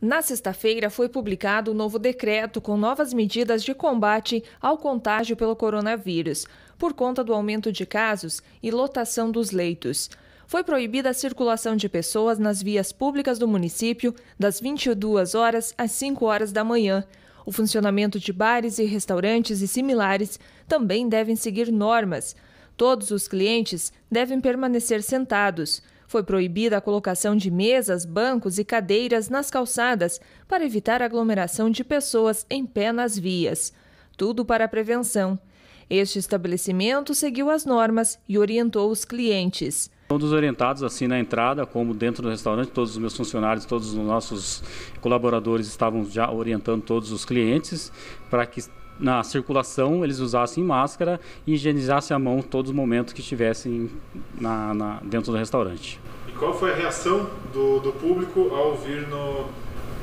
Na sexta-feira foi publicado o um novo decreto com novas medidas de combate ao contágio pelo coronavírus, por conta do aumento de casos e lotação dos leitos. Foi proibida a circulação de pessoas nas vias públicas do município das 22 horas às 5 horas da manhã. O funcionamento de bares e restaurantes e similares também devem seguir normas. Todos os clientes devem permanecer sentados. Foi proibida a colocação de mesas, bancos e cadeiras nas calçadas para evitar aglomeração de pessoas em pé nas vias. Tudo para a prevenção. Este estabelecimento seguiu as normas e orientou os clientes. Todos orientados, assim na entrada, como dentro do restaurante, todos os meus funcionários, todos os nossos colaboradores estavam já orientando todos os clientes para que na circulação eles usassem máscara e higienizassem a mão todos os momentos que estivessem na, na, dentro do restaurante. E qual foi a reação do, do público ao vir no,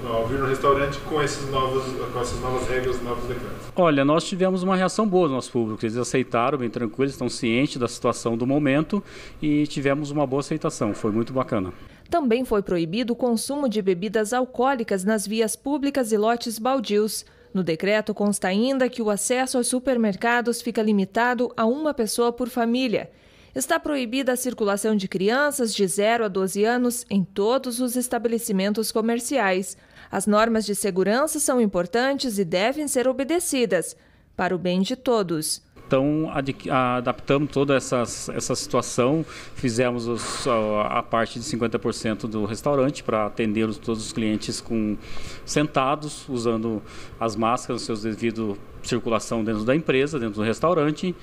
ao vir no restaurante com, esses novos, com essas novas regras, novos decretos? Olha, nós tivemos uma reação boa do nosso público. Eles aceitaram bem tranquilo, estão cientes da situação do momento e tivemos uma boa aceitação. Foi muito bacana. Também foi proibido o consumo de bebidas alcoólicas nas vias públicas e lotes baldios. No decreto consta ainda que o acesso aos supermercados fica limitado a uma pessoa por família. Está proibida a circulação de crianças de 0 a 12 anos em todos os estabelecimentos comerciais. As normas de segurança são importantes e devem ser obedecidas, para o bem de todos. Então, adaptamos toda essa, essa situação, fizemos os, a, parte de 50% do restaurante para atender os, todos os clientes com sentados, usando as máscaras, seus devidos circulação dentro da empresa, dentro do restaurante,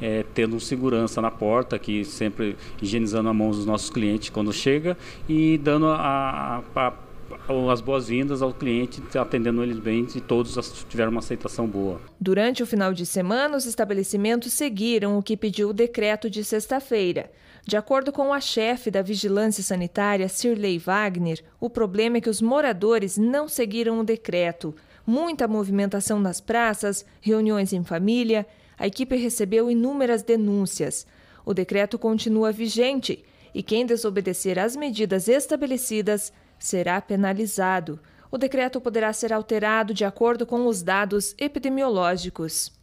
é, tendo segurança na porta, que sempre higienizando a mão dos nossos clientes quando chega e dando a, a, a então, as boas-vindas ao cliente, atendendo eles bem e todos tiveram uma aceitação boa. Durante o final de semana, os estabelecimentos seguiram o que pediu o decreto de sexta-feira. De acordo com a chefe da Vigilância Sanitária, Sirley Wagner, o problema é que os moradores não seguiram o decreto. Muita movimentação nas praças, reuniões em família, a equipe recebeu inúmeras denúncias. O decreto continua vigente e quem desobedecer às medidas estabelecidas será penalizado. O decreto poderá ser alterado de acordo com os dados epidemiológicos.